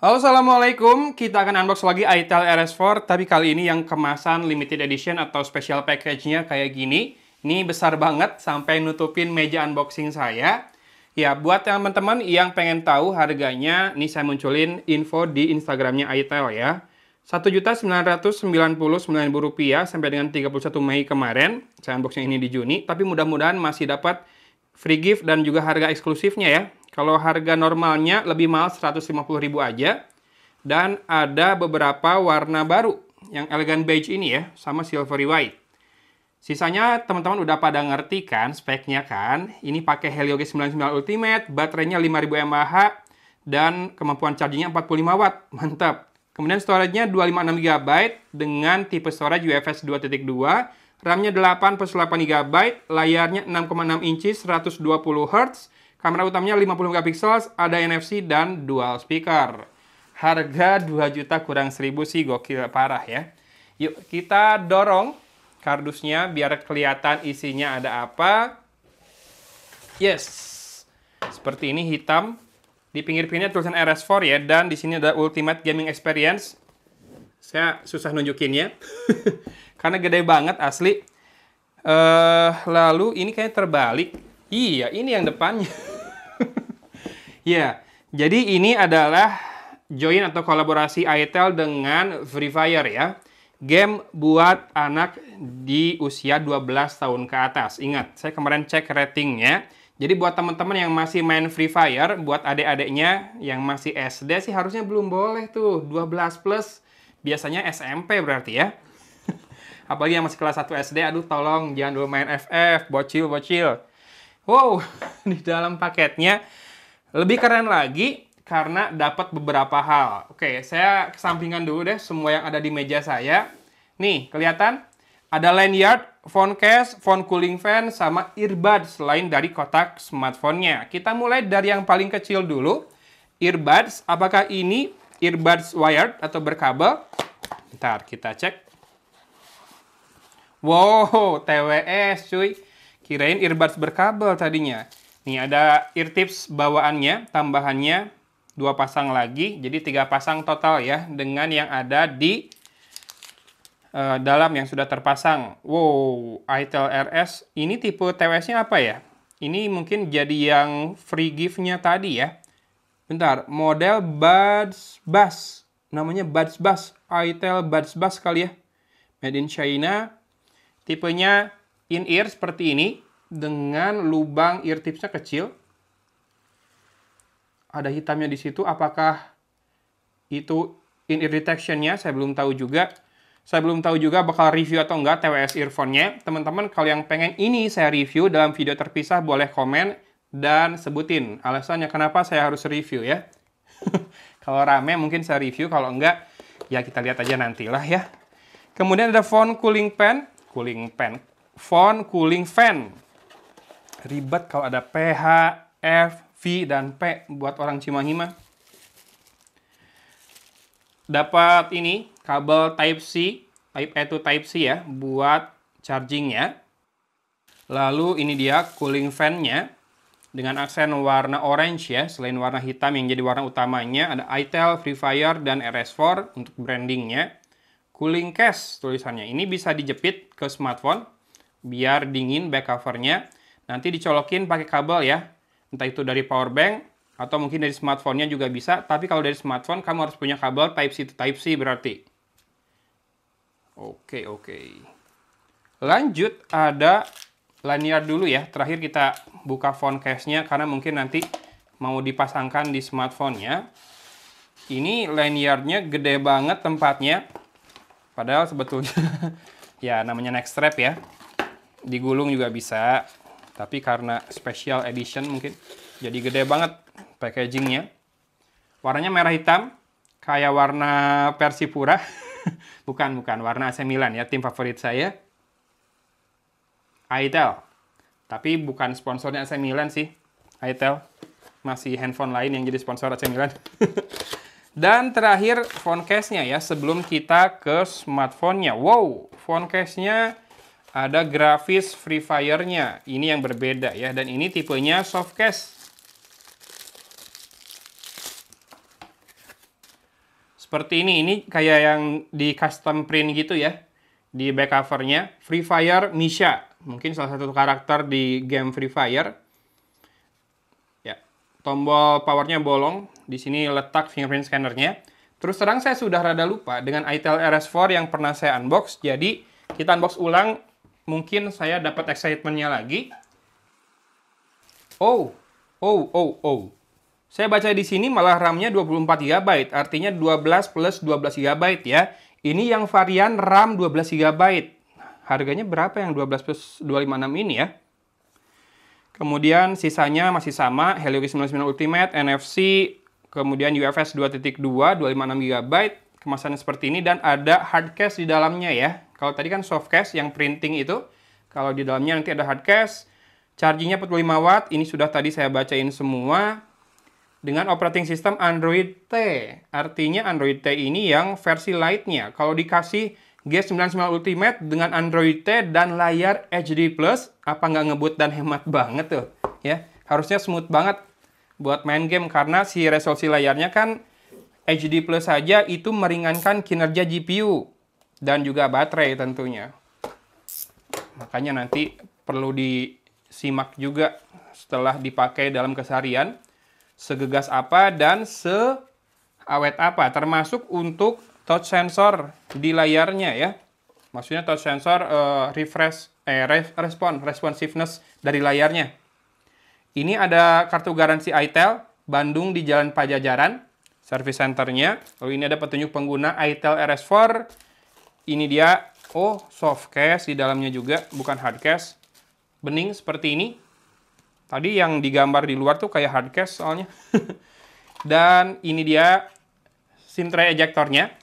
Halo, Assalamualaikum. Kita akan unbox lagi iTel RS4, tapi kali ini yang kemasan limited edition atau special package-nya kayak gini. Ini besar banget, sampai nutupin meja unboxing saya. Ya, buat teman-teman yang pengen tahu harganya, ini saya munculin info di Instagramnya iTel ya. Rp1.999.000 sampai dengan 31 Mei kemarin. Saya unboxing ini di Juni, tapi mudah-mudahan masih dapat free gift dan juga harga eksklusifnya ya. Kalau harga normalnya lebih mahal 150.000 aja. Dan ada beberapa warna baru. Yang elegan beige ini ya, sama silvery white. Sisanya teman-teman udah pada ngerti kan speknya kan. Ini pakai Helio G99 Ultimate, baterainya 5000 mAh, dan kemampuan chargingnya 45 watt. Mantap. Kemudian storage-nya 256 GB dengan tipe storage UFS 2.2 RAM-nya 8 plus 8 GB, layarnya 6,6 inci 120 Hz, Kamera utamanya 50 megapiksel, ada NFC dan dual speaker. Harga 2 juta kurang 1000 sih gokil parah ya. Yuk kita dorong kardusnya biar kelihatan isinya ada apa. Yes. Seperti ini hitam. Di pinggir-pinggirnya tulisan RS4 ya dan di sini ada Ultimate Gaming Experience. Saya susah nunjukinnya. Karena gede banget asli. Uh, lalu ini kayaknya terbalik. Iya, ini yang depannya. Ya, jadi ini adalah join atau kolaborasi Itel dengan Free Fire ya. Game buat anak di usia 12 tahun ke atas. Ingat, saya kemarin cek ratingnya. Jadi buat teman-teman yang masih main Free Fire, buat adik-adiknya yang masih SD sih harusnya belum boleh tuh. 12 plus, biasanya SMP berarti ya. Apalagi yang masih kelas 1 SD, aduh tolong jangan dulu main FF, bocil-bocil. Wow, di dalam paketnya lebih keren lagi karena dapat beberapa hal. Oke, saya kesampingkan dulu deh semua yang ada di meja saya. Nih, kelihatan ada lanyard, phone case, phone cooling fan, sama earbuds selain dari kotak smartphone-nya. Kita mulai dari yang paling kecil dulu. Earbuds, apakah ini earbuds wired atau berkabel? Ntar kita cek. Wow, TWS cuy. Kirain earbuds berkabel tadinya. Ini ada ear tips bawaannya, tambahannya dua pasang lagi, jadi tiga pasang total ya dengan yang ada di uh, dalam yang sudah terpasang. Wow, ITEL RS ini tipe TWS-nya apa ya? Ini mungkin jadi yang free gift-nya tadi ya. Bentar, model Buds Bass. Namanya Buds Bass, ITEL Buds Bass kali ya. Made in China. Tipenya in-ear seperti ini dengan lubang ear tipsnya kecil. Ada hitamnya di situ. Apakah itu in ear detectionnya? Saya belum tahu juga. Saya belum tahu juga bakal review atau enggak TWS earphone-nya. Teman-teman, kalau yang pengen ini saya review dalam video terpisah, boleh komen dan sebutin alasannya kenapa saya harus review ya. kalau rame mungkin saya review, kalau enggak ya kita lihat aja nantilah ya. Kemudian ada phone cooling pen, cooling pen, phone cooling fan ribet kalau ada PH, F, V, dan P buat orang Cimahi mah. Dapat ini, kabel Type-C, Type A e to Type-C ya, buat chargingnya. Lalu ini dia cooling fan-nya dengan aksen warna orange ya, selain warna hitam yang jadi warna utamanya, ada ITEL, Free Fire, dan RS4 untuk brandingnya. Cooling case tulisannya, ini bisa dijepit ke smartphone biar dingin back covernya. Nanti dicolokin pakai kabel ya. Entah itu dari power bank atau mungkin dari smartphone-nya juga bisa. Tapi kalau dari smartphone kamu harus punya kabel Type C to Type C berarti. Oke, oke. Lanjut ada lanyard dulu ya. Terakhir kita buka phone case-nya karena mungkin nanti mau dipasangkan di smartphone-nya. Ini lanyardnya gede banget tempatnya. Padahal sebetulnya ya namanya next strap ya. Digulung juga bisa tapi karena special edition mungkin jadi gede banget packagingnya warnanya merah hitam kayak warna Persipura bukan bukan warna AC Milan ya tim favorit saya Itel tapi bukan sponsornya AC Milan sih Itel masih handphone lain yang jadi sponsor AC Milan Dan terakhir phone case-nya ya, sebelum kita ke smartphone-nya. Wow, phone case-nya ada grafis Free Fire-nya. Ini yang berbeda ya dan ini tipenya soft case. Seperti ini, ini kayak yang di custom print gitu ya. Di back covernya Free Fire Misha, mungkin salah satu karakter di game Free Fire. Ya, tombol powernya bolong. Di sini letak fingerprint scanner-nya. Terus terang saya sudah rada lupa dengan ITEL RS4 yang pernah saya unbox. Jadi kita unbox ulang mungkin saya dapat excitementnya lagi. Oh, oh, oh, oh. Saya baca di sini malah RAM-nya 24 GB, artinya 12 plus 12 GB ya. Ini yang varian RAM 12 GB. Harganya berapa yang 12 plus 256 ini ya? Kemudian sisanya masih sama, Helio v 99 Ultimate, NFC, kemudian UFS 2.2, 256 GB, kemasannya seperti ini dan ada hard case di dalamnya ya. Kalau tadi kan soft case yang printing itu, kalau di dalamnya nanti ada hard case, chargingnya 45 watt, ini sudah tadi saya bacain semua. Dengan operating system Android T, artinya Android T ini yang versi light-nya. Kalau dikasih G99 Ultimate dengan Android T dan layar HD+, Plus apa nggak ngebut dan hemat banget tuh? Ya, harusnya smooth banget buat main game karena si resolusi layarnya kan HD Plus saja itu meringankan kinerja GPU dan juga baterai tentunya. Makanya nanti perlu disimak juga setelah dipakai dalam keseharian segegas apa dan seawet apa termasuk untuk touch sensor di layarnya ya. Maksudnya touch sensor uh, refresh eh respon responsiveness dari layarnya. Ini ada kartu garansi Itel Bandung di Jalan Pajajaran service centernya. Lalu ini ada petunjuk pengguna ITEL RS4. Ini dia, oh soft case di dalamnya juga, bukan hard case. Bening seperti ini. Tadi yang digambar di luar tuh kayak hard case soalnya. Dan ini dia SIM tray ejectornya.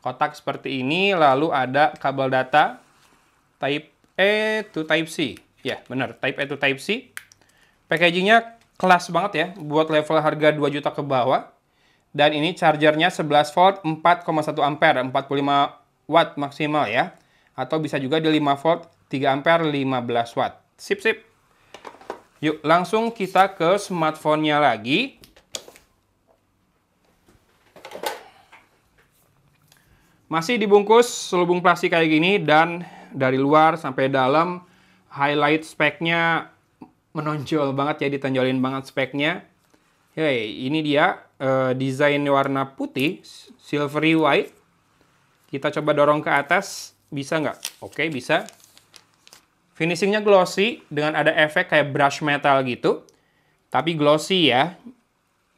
Kotak seperti ini, lalu ada kabel data Type A e to Type C. Ya, yeah, benar, Type A e to Type C. Packagingnya kelas banget ya buat level harga 2 juta ke bawah. Dan ini chargernya 11 volt 4,1 ampere 45 watt maksimal ya. Atau bisa juga di 5 volt 3 ampere 15 watt. Sip sip. Yuk langsung kita ke smartphone-nya lagi. Masih dibungkus selubung plastik kayak gini dan dari luar sampai dalam highlight speknya menonjol banget ya, ditonjolin banget speknya. Hey, ini dia uh, desain warna putih, silvery white. Kita coba dorong ke atas, bisa nggak? Oke, okay, bisa. Finishingnya glossy dengan ada efek kayak brush metal gitu. Tapi glossy ya,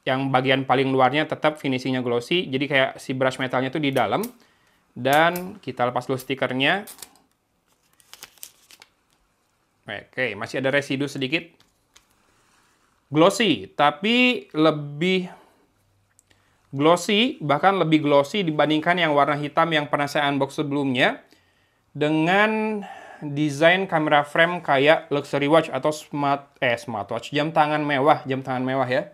yang bagian paling luarnya tetap finishingnya glossy. Jadi kayak si brush metalnya tuh di dalam. Dan kita lepas dulu stikernya. Oke, masih ada residu sedikit. Glossy, tapi lebih glossy, bahkan lebih glossy dibandingkan yang warna hitam yang pernah saya unbox sebelumnya dengan desain kamera frame kayak luxury watch atau smart eh smartwatch jam tangan mewah jam tangan mewah ya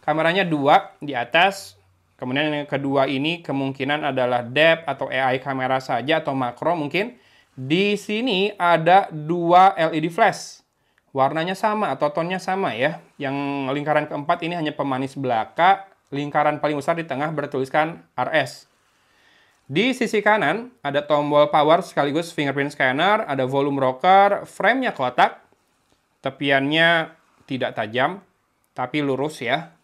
kameranya dua di atas kemudian yang kedua ini kemungkinan adalah depth atau AI kamera saja atau makro mungkin di sini ada dua LED flash. Warnanya sama atau tonnya sama ya. Yang lingkaran keempat ini hanya pemanis belaka. Lingkaran paling besar di tengah bertuliskan RS. Di sisi kanan ada tombol power sekaligus fingerprint scanner, ada volume rocker, framenya kotak, tepiannya tidak tajam, tapi lurus ya.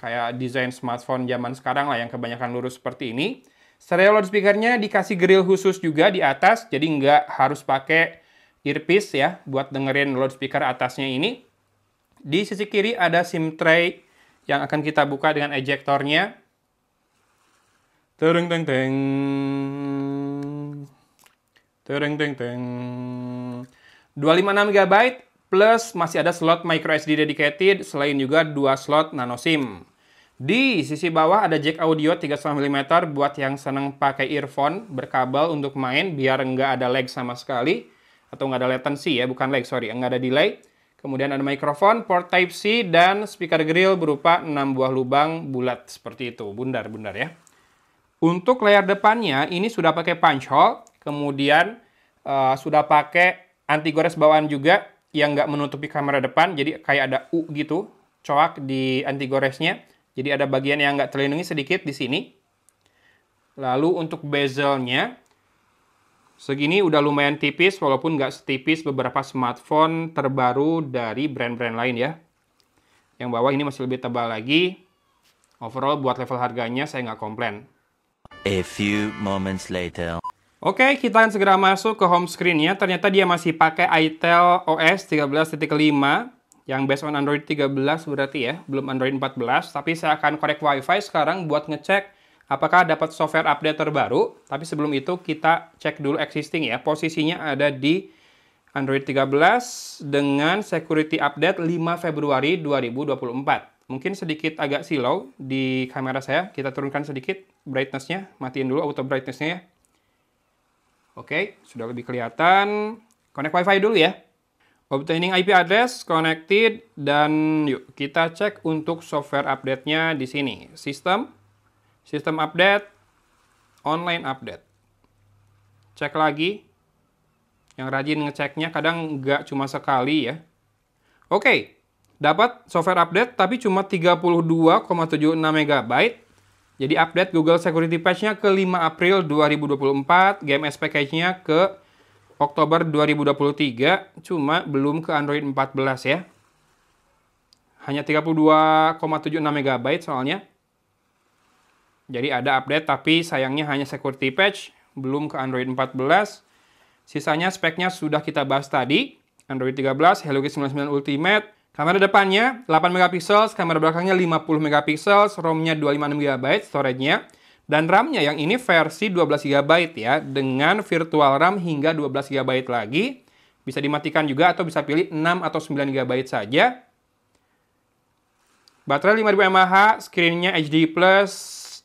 Kayak desain smartphone zaman sekarang lah yang kebanyakan lurus seperti ini. Stereo loudspeakernya dikasih grill khusus juga di atas, jadi nggak harus pakai earpiece ya buat dengerin loudspeaker atasnya ini. Di sisi kiri ada SIM tray yang akan kita buka dengan ejektornya. Tereng teng teng. Tereng teng teng. 256 GB plus masih ada slot micro SD dedicated selain juga dua slot nano SIM. Di sisi bawah ada jack audio 3,5mm buat yang seneng pakai earphone berkabel untuk main biar nggak ada lag sama sekali atau nggak ada latency ya, bukan lag, sorry, nggak ada delay. Kemudian ada microphone, port Type-C, dan speaker grill berupa 6 buah lubang bulat seperti itu, bundar-bundar ya. Untuk layar depannya ini sudah pakai punch hole, kemudian uh, sudah pakai anti gores bawaan juga yang nggak menutupi kamera depan, jadi kayak ada U gitu, coak di anti goresnya jadi ada bagian yang nggak terlindungi sedikit di sini. Lalu untuk bezelnya, segini udah lumayan tipis walaupun nggak setipis beberapa smartphone terbaru dari brand-brand lain ya. Yang bawah ini masih lebih tebal lagi. Overall buat level harganya saya nggak komplain. A few moments later. Oke, kita akan segera masuk ke home screen-nya. Ternyata dia masih pakai itel OS 13.5 yang based on Android 13 berarti ya, belum Android 14, tapi saya akan connect WiFi sekarang buat ngecek apakah dapat software update terbaru. Tapi sebelum itu kita cek dulu existing ya. Posisinya ada di Android 13 dengan security update 5 Februari 2024. Mungkin sedikit agak silau di kamera saya. Kita turunkan sedikit brightness-nya. Matiin dulu auto brightness-nya ya. Oke, sudah lebih kelihatan. Connect WiFi dulu ya. Obtaining IP address, connected, dan yuk kita cek untuk software update-nya di sini. Sistem, sistem update, online update. Cek lagi. Yang rajin ngeceknya kadang nggak cuma sekali ya. Oke, dapat software update tapi cuma 32,76 MB. Jadi update Google Security Patch-nya ke 5 April 2024, GMS SPK-nya ke Oktober 2023 cuma belum ke Android 14 ya. Hanya 32,76 MB soalnya. Jadi ada update tapi sayangnya hanya security patch, belum ke Android 14. Sisanya speknya sudah kita bahas tadi. Android 13, HelloKit 99 Ultimate, Kamera depannya 8 MP, kamera belakangnya 50 MP, ROM-nya 25 GB, storage-nya dan RAM-nya yang ini versi 12GB ya, dengan virtual RAM hingga 12GB lagi. Bisa dimatikan juga atau bisa pilih 6 atau 9GB saja. Baterai 5000 mAh, screen-nya HD+,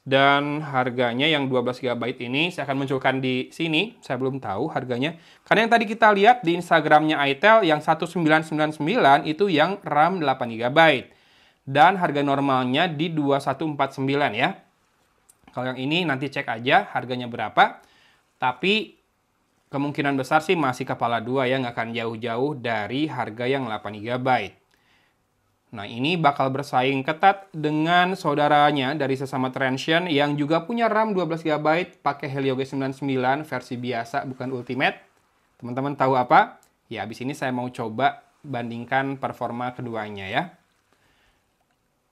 dan harganya yang 12GB ini saya akan munculkan di sini. Saya belum tahu harganya. Karena yang tadi kita lihat di Instagram-nya Itel yang 1999 itu yang RAM 8GB. Dan harga normalnya di 2149 ya. Kalau yang ini nanti cek aja harganya berapa. Tapi kemungkinan besar sih masih kepala dua ya, nggak akan jauh-jauh dari harga yang 8 GB. Nah ini bakal bersaing ketat dengan saudaranya dari sesama transient yang juga punya RAM 12GB pakai Helio G99 versi biasa bukan Ultimate. Teman-teman tahu apa? Ya abis ini saya mau coba bandingkan performa keduanya ya.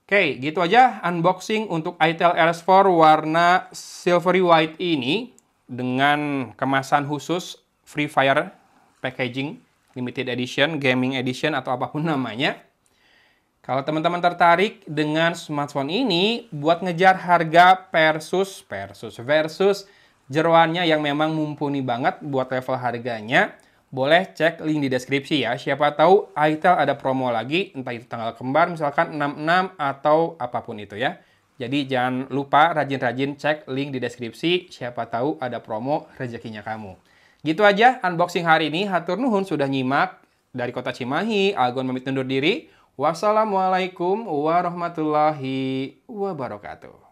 Oke, gitu aja unboxing untuk ITEL RS4 warna silvery white ini dengan kemasan khusus Free Fire packaging limited edition, gaming edition atau apapun namanya. Kalau teman-teman tertarik dengan smartphone ini buat ngejar harga versus versus versus jeroannya yang memang mumpuni banget buat level harganya, boleh cek link di deskripsi ya. Siapa tahu Itel ada promo lagi, entah itu tanggal kembar misalkan 66 atau apapun itu ya. Jadi jangan lupa rajin-rajin cek link di deskripsi, siapa tahu ada promo rezekinya kamu. Gitu aja unboxing hari ini, hatur nuhun sudah nyimak. Dari kota Cimahi, Algon pamit undur diri. Wassalamualaikum warahmatullahi wabarakatuh.